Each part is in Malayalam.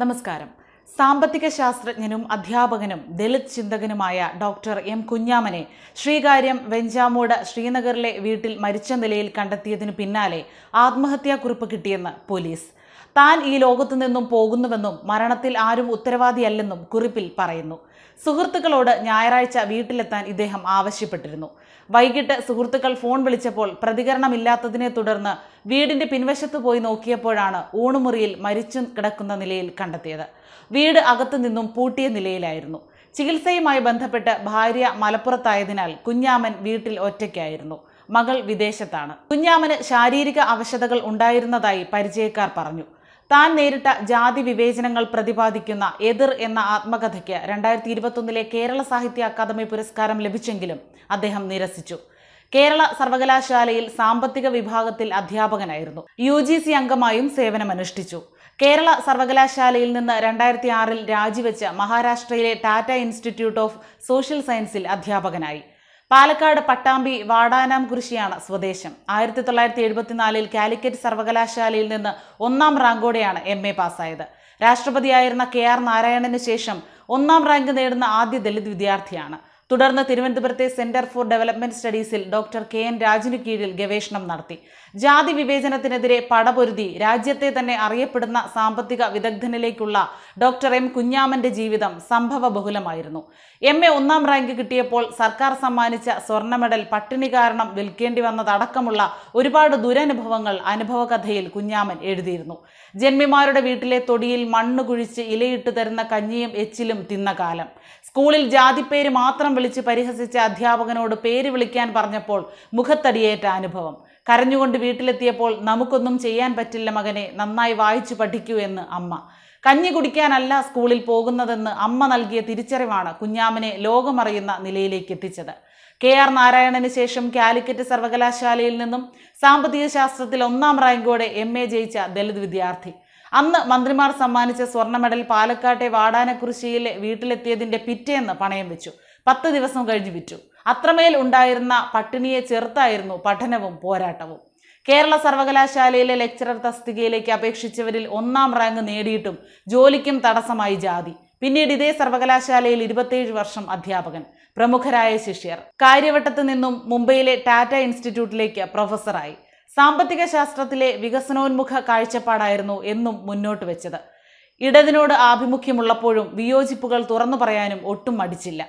നമസ്കാരം സാമ്പത്തിക ശാസ്ത്രജ്ഞനും അധ്യാപകനും ദളിത് ചിന്തകനുമായ ഡോക്ടർ എം കുഞ്ഞാമനെ ശ്രീകാര്യം വെഞ്ചാമൂട് ശ്രീനഗറിലെ വീട്ടിൽ മരിച്ച നിലയിൽ കണ്ടെത്തിയതിനു പിന്നാലെ ആത്മഹത്യാക്കുറിപ്പ് കിട്ടിയെന്ന് പോലീസ് താൻ ഈ ലോകത്തു നിന്നും പോകുന്നുവെന്നും മരണത്തിൽ ആരും ഉത്തരവാദിയല്ലെന്നും കുറിപ്പിൽ പറയുന്നു സുഹൃത്തുക്കളോട് ഞായറാഴ്ച വീട്ടിലെത്താൻ ഇദ്ദേഹം ആവശ്യപ്പെട്ടിരുന്നു വൈകിട്ട് സുഹൃത്തുക്കൾ ഫോൺ വിളിച്ചപ്പോൾ പ്രതികരണമില്ലാത്തതിനെ തുടർന്ന് വീടിന്റെ പിൻവശത്ത് പോയി നോക്കിയപ്പോഴാണ് ഊണുമുറിയിൽ മരിച്ചു കിടക്കുന്ന നിലയിൽ കണ്ടെത്തിയത് വീട് അകത്തു നിന്നും പൂട്ടിയ നിലയിലായിരുന്നു ചികിത്സയുമായി ബന്ധപ്പെട്ട് ഭാര്യ മലപ്പുറത്തായതിനാൽ കുഞ്ഞാമൻ വീട്ടിൽ ഒറ്റയ്ക്കായിരുന്നു മകൾ വിദേശത്താണ് കുഞ്ഞാമന് ശാരീരിക അവശതകൾ ഉണ്ടായിരുന്നതായി പരിചയക്കാർ പറഞ്ഞു താൻ നേരിട്ട ജാതി വിവേചനങ്ങൾ പ്രതിപാദിക്കുന്ന എതിർ എന്ന ആത്മകഥയ്ക്ക് രണ്ടായിരത്തി ഇരുപത്തൊന്നിലെ കേരള സാഹിത്യ അക്കാദമി പുരസ്കാരം ലഭിച്ചെങ്കിലും അദ്ദേഹം നിരസിച്ചു കേരള സർവകലാശാലയിൽ സാമ്പത്തിക വിഭാഗത്തിൽ അധ്യാപകനായിരുന്നു യു ജി സി അംഗമായും സേവനമനുഷ്ഠിച്ചു കേരള സർവകലാശാലയിൽ നിന്ന് രണ്ടായിരത്തി ആറിൽ രാജിവെച്ച മഹാരാഷ്ട്രയിലെ ടാറ്റ ഇൻസ്റ്റിറ്റ്യൂട്ട് ഓഫ് സോഷ്യൽ സയൻസിൽ അധ്യാപകനായി പാലക്കാട് പട്ടാമ്പി വാടാനാംകുരിശിയാണ് സ്വദേശം ആയിരത്തി തൊള്ളായിരത്തി എഴുപത്തിനാലിൽ കാലിക്കറ്റ് സർവകലാശാലയിൽ നിന്ന് ഒന്നാം റാങ്കോടെയാണ് എം എ പാസ്സായത് രാഷ്ട്രപതിയായിരുന്ന കെ ആർ നാരായണന് ശേഷം ഒന്നാം റാങ്ക് നേടുന്ന ആദ്യ ദളിത് വിദ്യാർത്ഥിയാണ് തുടർന്ന് തിരുവനന്തപുരത്തെ സെന്റർ ഫോർ ഡെവലപ്മെന്റ് സ്റ്റഡീസിൽ ഡോക്ടർ കെ എൻ രാജിനു കീഴിൽ ഗവേഷണം നടത്തി ജാതി വിവേചനത്തിനെതിരെ പടപൊരുതി രാജ്യത്തെ തന്നെ അറിയപ്പെടുന്ന സാമ്പത്തിക വിദഗ്ധനിലേക്കുള്ള ഡോക്ടർ എം കുഞ്ഞാമന്റെ ജീവിതം സംഭവ ബഹുലമായിരുന്നു എം എ ഒന്നാം റാങ്ക് കിട്ടിയപ്പോൾ സർക്കാർ സമ്മാനിച്ച സ്വർണ്ണ മെഡൽ പട്ടിണി കാരണം വിൽക്കേണ്ടി വന്നതടക്കമുള്ള ഒരുപാട് ദുരനുഭവങ്ങൾ അനുഭവകഥയിൽ കുഞ്ഞാമൻ എഴുതിയിരുന്നു ജന്മിമാരുടെ വീട്ടിലെ തൊടിയിൽ മണ്ണ് കുഴിച്ച് ഇലയിട്ട് തരുന്ന കഞ്ഞിയും എച്ചിലും തിന്ന കാലം സ്കൂളിൽ ജാതിപ്പേര് മാത്രം വിളിച്ച് പരിഹസിച്ച അധ്യാപകനോട് പേര് വിളിക്കാൻ പറഞ്ഞപ്പോൾ മുഖത്തടിയേറ്റ അനുഭവം കരഞ്ഞുകൊണ്ട് വീട്ടിലെത്തിയപ്പോൾ നമുക്കൊന്നും ചെയ്യാൻ പറ്റില്ല മകനെ നന്നായി വായിച്ചു പഠിക്കൂ എന്ന് അമ്മ കഞ്ഞി കുടിക്കാനല്ല സ്കൂളിൽ പോകുന്നതെന്ന് അമ്മ നൽകിയ തിരിച്ചറിവാണ് കുഞ്ഞാമനെ ലോകമറിയുന്ന നിലയിലേക്ക് എത്തിച്ചത് കെ ആർ നാരായണന് ശേഷം കാലിക്കറ്റ് സർവകലാശാലയിൽ നിന്നും സാമ്പത്തിക ശാസ്ത്രത്തിൽ ഒന്നാം റാങ്കോടെ എം എ ജയിച്ച ദളിത് വിദ്യാർത്ഥി അന്ന് മന്ത്രിമാർ സമ്മാനിച്ച സ്വർണ്ണ മെഡൽ പാലക്കാട്ടെ വാടാനക്കുറിശ്ശിയിലെ വീട്ടിലെത്തിയതിന്റെ പിറ്റേന്ന് പണയം വെച്ചു പത്ത് ദിവസം കഴിഞ്ഞ് വിറ്റു അത്രമേൽ ഉണ്ടായിരുന്ന പട്ടിണിയെ ചെറുത്തായിരുന്നു പഠനവും പോരാട്ടവും കേരള സർവകലാശാലയിലെ ലെക്ചറർ തസ്തികയിലേക്ക് അപേക്ഷിച്ചവരിൽ ഒന്നാം റാങ്ക് നേടിയിട്ടും ജോലിക്കും തടസ്സമായി ജാതി പിന്നീട് ഇതേ സർവകലാശാലയിൽ ഇരുപത്തിയേഴ് വർഷം അധ്യാപകൻ പ്രമുഖരായ ശിഷ്യർ കാര്യവട്ടത്ത് നിന്നും മുംബൈയിലെ ടാറ്റ ഇൻസ്റ്റിറ്റ്യൂട്ടിലേക്ക് പ്രൊഫസറായി സാമ്പത്തിക ശാസ്ത്രത്തിലെ വികസനോന്മുഖ കാഴ്ചപ്പാടായിരുന്നു എന്നും മുന്നോട്ട് വെച്ചത് ഇടതിനോട് ആഭിമുഖ്യമുള്ളപ്പോഴും വിയോജിപ്പുകൾ തുറന്നു പറയാനും ഒട്ടും മടിച്ചില്ല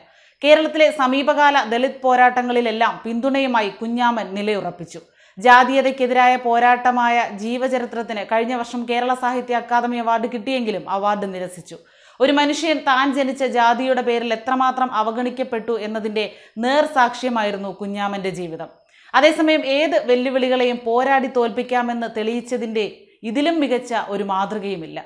കേരളത്തിലെ സമീപകാല ദളിത് പോരാട്ടങ്ങളിലെല്ലാം പിന്തുണയുമായി കുഞ്ഞാമൻ നിലയുറപ്പിച്ചു ജാതീയതയ്ക്കെതിരായ പോരാട്ടമായ ജീവചരിത്രത്തിന് കഴിഞ്ഞ വർഷം കേരള സാഹിത്യ അക്കാദമി അവാർഡ് കിട്ടിയെങ്കിലും അവാർഡ് നിരസിച്ചു ഒരു മനുഷ്യൻ താൻ ജനിച്ച ജാതിയുടെ പേരിൽ എത്രമാത്രം അവഗണിക്കപ്പെട്ടു എന്നതിൻ്റെ നേർസാക്ഷ്യമായിരുന്നു കുഞ്ഞാമൻ്റെ ജീവിതം അതേസമയം ഏത് വെല്ലുവിളികളെയും പോരാടി തോൽപ്പിക്കാമെന്ന് തെളിയിച്ചതിൻ്റെ ഇതിലും മികച്ച ഒരു മാതൃകയുമില്ല